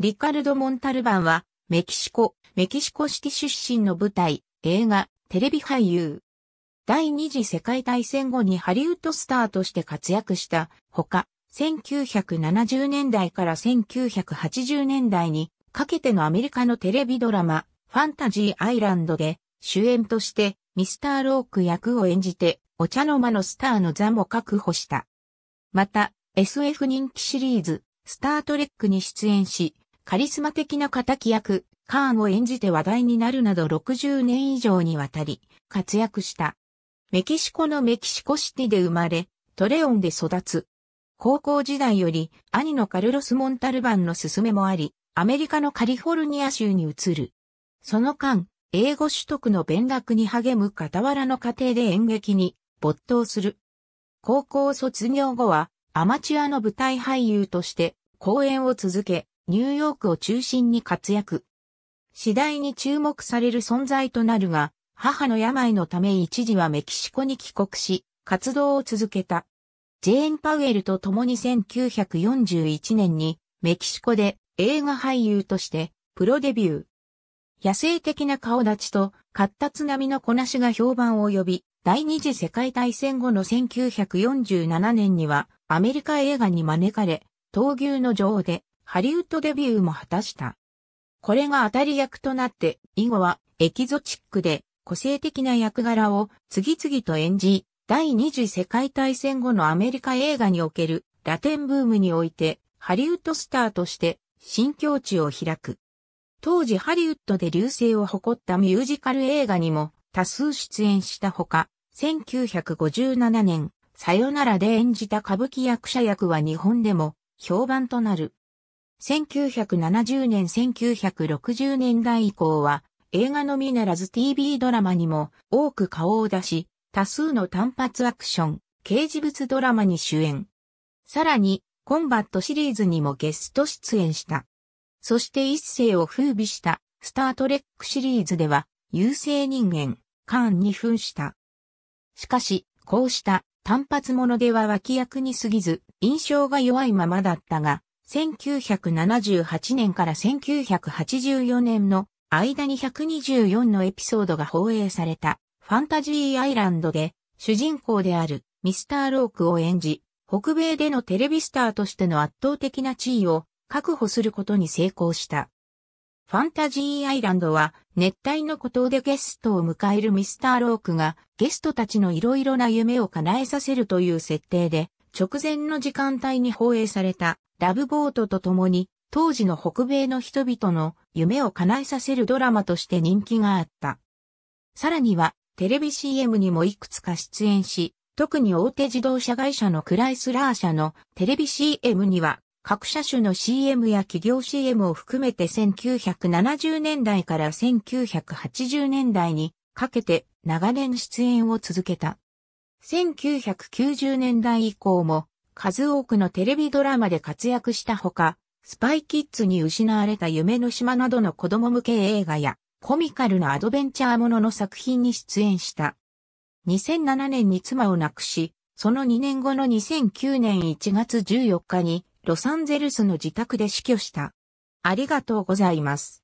リカルド・モンタルバンは、メキシコ、メキシコシティ出身の舞台、映画、テレビ俳優。第二次世界大戦後にハリウッドスターとして活躍したほか、1970年代から1980年代にかけてのアメリカのテレビドラマ、ファンタジーアイランドで主演としてミスター・ローク役を演じて、お茶の間のスターの座も確保した。また、SF 人気シリーズ、スタートレックに出演し、カリスマ的な敵役、カーンを演じて話題になるなど60年以上にわたり活躍した。メキシコのメキシコシティで生まれ、トレオンで育つ。高校時代より兄のカルロス・モンタルバンの勧めもあり、アメリカのカリフォルニア州に移る。その間、英語取得の勉学に励む傍らの家庭で演劇に没頭する。高校卒業後はアマチュアの舞台俳優として公演を続け、ニューヨークを中心に活躍。次第に注目される存在となるが、母の病のため一時はメキシコに帰国し、活動を続けた。ジェーン・パウエルと共に1941年にメキシコで映画俳優としてプロデビュー。野生的な顔立ちと活達並みのこなしが評判を呼び、第二次世界大戦後の1947年にはアメリカ映画に招かれ、闘牛の女王でハリウッドデビューも果たした。これが当たり役となって、以後はエキゾチックで個性的な役柄を次々と演じ、第二次世界大戦後のアメリカ映画におけるラテンブームにおいてハリウッドスターとして新境地を開く。当時ハリウッドで流星を誇ったミュージカル映画にも多数出演したほか、1957年、さよならで演じた歌舞伎役者役は日本でも評判となる。1970年1960年代以降は映画のみならず TV ドラマにも多く顔を出し、多数の単発アクション、刑事物ドラマに主演。さらに、コンバットシリーズにもゲスト出演した。そして一世を風靡したスタートレックシリーズでは、優勢人間、カーンに扮した。しかし、こうした単発ものでは脇役に過ぎず、印象が弱いままだったが、1978年から1984年の間に124のエピソードが放映されたファンタジーアイランドで主人公であるミスター・ロークを演じ、北米でのテレビスターとしての圧倒的な地位を確保することに成功した。ファンタジーアイランドは熱帯の孤島でゲストを迎えるミスター・ロークがゲストたちの色々な夢を叶えさせるという設定で直前の時間帯に放映されたラブボートと共に、当時の北米の人々の夢を叶えさせるドラマとして人気があった。さらには、テレビ CM にもいくつか出演し、特に大手自動車会社のクライスラー社のテレビ CM には、各社種の CM や企業 CM を含めて1970年代から1980年代にかけて長年出演を続けた。1990年代以降も数多くのテレビドラマで活躍したほか、スパイキッズに失われた夢の島などの子供向け映画やコミカルなアドベンチャーものの作品に出演した。2007年に妻を亡くし、その2年後の2009年1月14日にロサンゼルスの自宅で死去した。ありがとうございます。